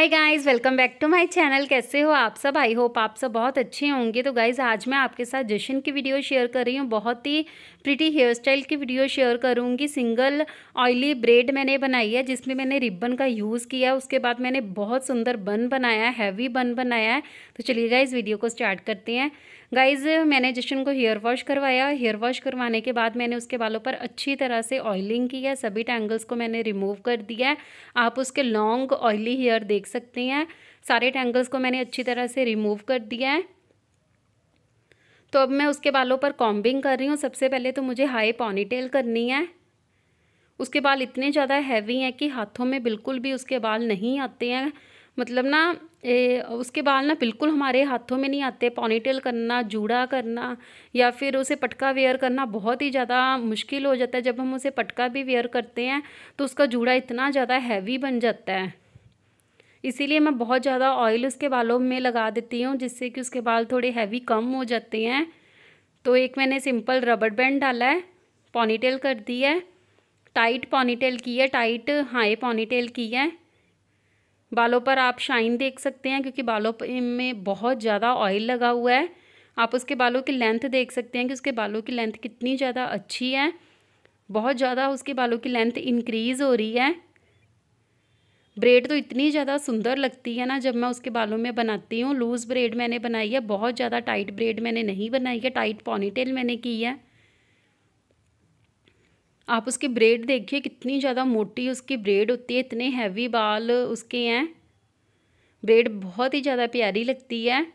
hi guys welcome back to my channel कैसे हो आप सब आई होप आप सब बहुत अच्छे होंगे तो गाइस आज मैं आपके साथ जशन की वीडियो शेयर कर रही हूँ बहुत ही प्रिटी हेयर स्टाइल की वीडियो शेयर करूँगी सिंगल ऑयली ब्रेड मैंने बनाई है जिसमें मैंने रिबन का यूज़ किया उसके बाद मैंने बहुत सुंदर बन बनाया हैवी बन बनाया है तो चलिए गाइज़ वीडियो को स्टार्ट करते हैं गाइज़ मैंने जशन को हेयर वॉश करवाया हेयर वॉश करवाने के बाद मैंने उसके बालों पर अच्छी तरह से ऑयलिंग की है सभी टैंगल्स को मैंने रिमूव कर दिया है आप उसके लॉन्ग ऑयली हेयर देख सकते हैं सारे टैंगल्स को मैंने अच्छी तरह से रिमूव कर दिया है तो अब मैं उसके बालों पर कॉम्बिंग कर रही हूँ सबसे पहले तो मुझे हाई पॉनीटेल करनी है उसके बाल इतने ज़्यादा हैवी हैं कि हाथों में बिल्कुल भी उसके बाल नहीं आते हैं मतलब ना ए, उसके बाल ना बिल्कुल हमारे हाथों में नहीं आते पॉनीटेल करना जूड़ा करना या फिर उसे पटका वेयर करना बहुत ही ज़्यादा मुश्किल हो जाता है जब हम उसे पटका भी वेयर करते हैं तो उसका जूड़ा इतना ज़्यादा हैवी बन जाता है इसीलिए मैं बहुत ज़्यादा ऑयल उसके बालों में लगा देती हूँ जिससे कि उसके बाल थोड़े हैवी कम हो जाते हैं तो एक मैंने सिंपल रबड़ बैंड डाला है पॉनीटेल कर दी है टाइट पॉनीटेल की है टाइट हाई पॉनीटेल की है बालों पर आप शाइन देख सकते हैं क्योंकि बालों में बहुत ज़्यादा ऑयल लगा हुआ है आप उसके बालों की लेंथ देख सकते हैं कि उसके बालों की लेंथ कितनी ज़्यादा अच्छी है बहुत ज़्यादा उसके बालों की लेंथ इंक्रीज़ हो रही है ब्रेड तो इतनी ज़्यादा सुंदर लगती है ना जब मैं उसके बालों में बनाती हूँ लूज़ ब्रेड मैंने बनाई है बहुत ज़्यादा टाइट ब्रेड मैंने नहीं बनाई है टाइट पॉनीटेल मैंने की है आप उसकी ब्रेड देखिए कितनी ज़्यादा मोटी उसकी ब्रेड होती है इतने हैवी बाल उसके हैं ब्रेड बहुत ही ज़्यादा प्यारी लगती है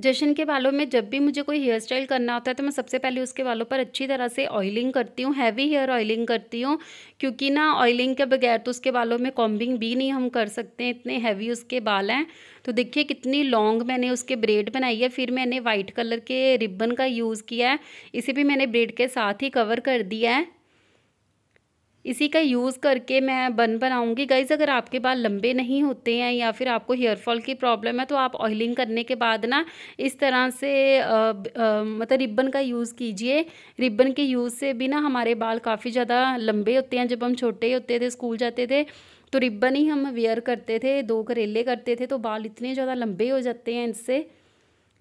जशन के बालों में जब भी मुझे कोई हेयर स्टाइल करना होता है तो मैं सबसे पहले उसके बालों पर अच्छी तरह से ऑयलिंग करती हूँ हैवी हेयर ऑयलिंग करती हूँ क्योंकि ना ऑयलिंग के बगैर तो उसके बालों में कॉम्बिंग भी नहीं हम कर सकते इतने हैवी उसके बाल हैं तो देखिए कितनी लॉन्ग मैंने उसके ब्रेड बनाई है फिर मैंने वाइट कलर के रिबन का यूज़ किया है इसे भी मैंने ब्रेड के साथ ही कवर कर दिया है इसी का यूज़ करके मैं बन बनाऊंगी गाइज़ अगर आपके बाल लंबे नहीं होते हैं या फिर आपको हेयर फॉल की प्रॉब्लम है तो आप ऑयलिंग करने के बाद ना इस तरह से मतलब रिबन का यूज़ कीजिए रिबन के यूज़ से भी ना हमारे बाल काफ़ी ज़्यादा लंबे होते हैं जब हम छोटे होते थे स्कूल जाते थे तो रिबन ही हम वेयर करते थे दो करेले करते थे तो बाल इतने ज़्यादा लंबे हो जाते हैं इनसे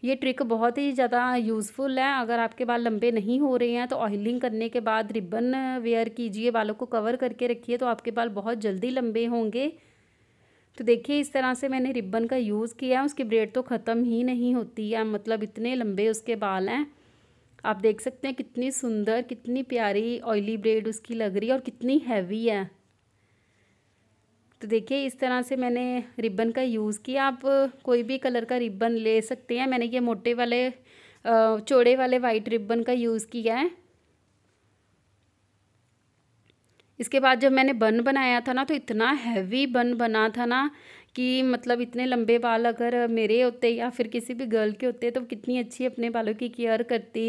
ये ट्रिक बहुत ही ज़्यादा यूज़फुल है अगर आपके बाल लंबे नहीं हो रहे हैं तो ऑयलिंग करने के बाद रिबन वेयर कीजिए बालों को कवर करके रखिए तो आपके बाल बहुत जल्दी लंबे होंगे तो देखिए इस तरह से मैंने रिबन का यूज़ किया है उसकी ब्रेड तो ख़त्म ही नहीं होती है मतलब इतने लंबे उसके बाल हैं आप देख सकते हैं कितनी सुंदर कितनी प्यारी ऑयली ब्रेड उसकी लग रही है और कितनी हैवी है तो देखिए इस तरह से मैंने रिबन का यूज़ किया आप कोई भी कलर का रिबन ले सकते हैं मैंने ये मोटे वाले चौड़े वाले वाइट रिबन का यूज़ किया है इसके बाद जब मैंने बन बनाया था ना तो इतना हैवी बन बना था ना कि मतलब इतने लंबे बाल अगर मेरे होते या फिर किसी भी गर्ल के होते तो कितनी अच्छी अपने बालों की केयर करती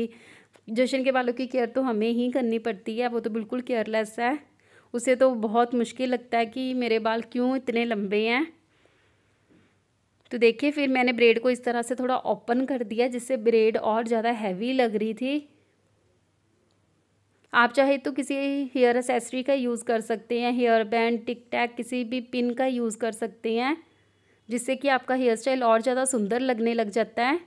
जशन के बालों की केयर तो हमें ही करनी पड़ती है वो तो बिल्कुल केयरलेस है उसे तो बहुत मुश्किल लगता है कि मेरे बाल क्यों इतने लंबे हैं तो देखिए फिर मैंने ब्रेड को इस तरह से थोड़ा ओपन कर दिया जिससे ब्रेड और ज़्यादा हैवी लग रही थी आप चाहे तो किसी हेयर एसेसरी का यूज़ कर सकते हैं हेयर बैंड टिक टैक किसी भी पिन का यूज़ कर सकते हैं जिससे कि आपका हेयर स्टाइल और ज़्यादा सुंदर लगने लग जाता है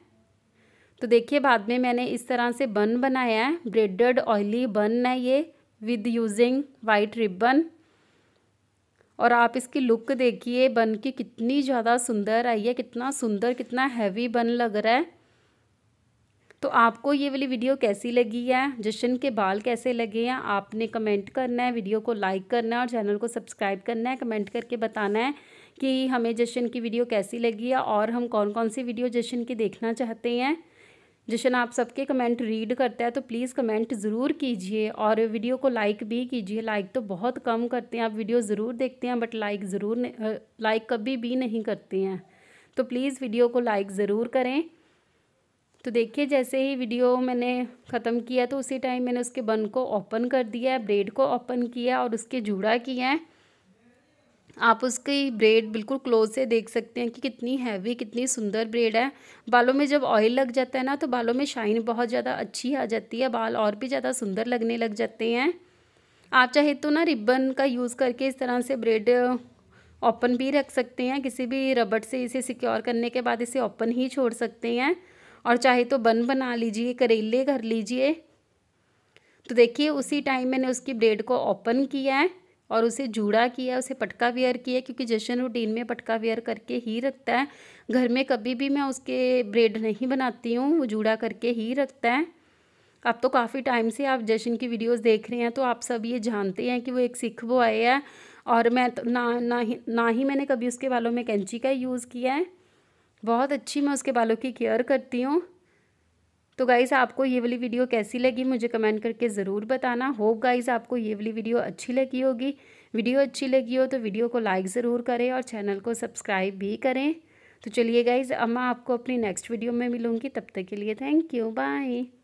तो देखिए बाद में मैंने इस तरह से बन बनाया है ब्रेडेड ऑयली बन है ये विद यूजिंग वाइट रिबन और आप इसकी लुक देखिए बन की कितनी ज़्यादा सुंदर आई है कितना सुंदर कितना हैवी बन लग रहा है तो आपको ये वाली वीडियो कैसी लगी है जशन के बाल कैसे लगे हैं आपने कमेंट करना है वीडियो को लाइक करना है और चैनल को सब्सक्राइब करना है कमेंट करके बताना है कि हमें जशन की वीडियो कैसी लगी है और हम कौन कौन सी वीडियो जशन की देखना चाहते हैं जशन आप सबके कमेंट रीड करता है तो प्लीज़ कमेंट ज़रूर कीजिए और वीडियो को लाइक भी कीजिए लाइक तो बहुत कम करते हैं आप वीडियो ज़रूर देखते हैं बट लाइक ज़रूर लाइक कभी भी नहीं करते हैं तो प्लीज़ वीडियो को लाइक ज़रूर करें तो देखिए जैसे ही वीडियो मैंने ख़त्म किया तो उसी टाइम मैंने उसके बन को ओपन कर दिया ब्रेड को ओपन किया और उसके जूड़ा किया है आप उसकी ब्रेड बिल्कुल क्लोज से देख सकते हैं कि कितनी हैवी कितनी सुंदर ब्रेड है बालों में जब ऑयल लग जाता है ना तो बालों में शाइन बहुत ज़्यादा अच्छी आ जाती है बाल और भी ज़्यादा सुंदर लगने लग जाते हैं आप चाहे तो ना रिबन का यूज़ करके इस तरह से ब्रेड ओपन भी रख सकते हैं किसी भी रबड़ से इसे सिक्योर करने के बाद इसे ओपन ही छोड़ सकते हैं और चाहे तो बन बना लीजिए करेले कर लीजिए तो देखिए उसी टाइम मैंने उसकी ब्रेड को ओपन किया है और उसे जूड़ा किया उसे पटका वेयर किया क्योंकि जशन रूटीन में पटका वेयर करके ही रखता है घर में कभी भी मैं उसके ब्रेड नहीं बनाती हूँ वो जूड़ा करके ही रखता है अब तो काफ़ी टाइम से आप जशन की वीडियोस देख रहे हैं तो आप सब ये जानते हैं कि वो एक सिख बॉय है और मैं तो ना ना ही ना ही मैंने कभी उसके बालों में कैंची का यूज़ किया है बहुत अच्छी मैं उसके बालों की केयर करती हूँ तो गाइज़ आपको ये वाली वीडियो कैसी लगी मुझे कमेंट करके ज़रूर बताना होप गाइज़ आपको ये वाली वीडियो अच्छी लगी होगी वीडियो अच्छी लगी हो तो वीडियो को लाइक ज़रूर करें और चैनल को सब्सक्राइब भी करें तो चलिए गाइज़ अब मैं आपको अपनी नेक्स्ट वीडियो में मिलूँगी तब तक के लिए थैंक यू बाय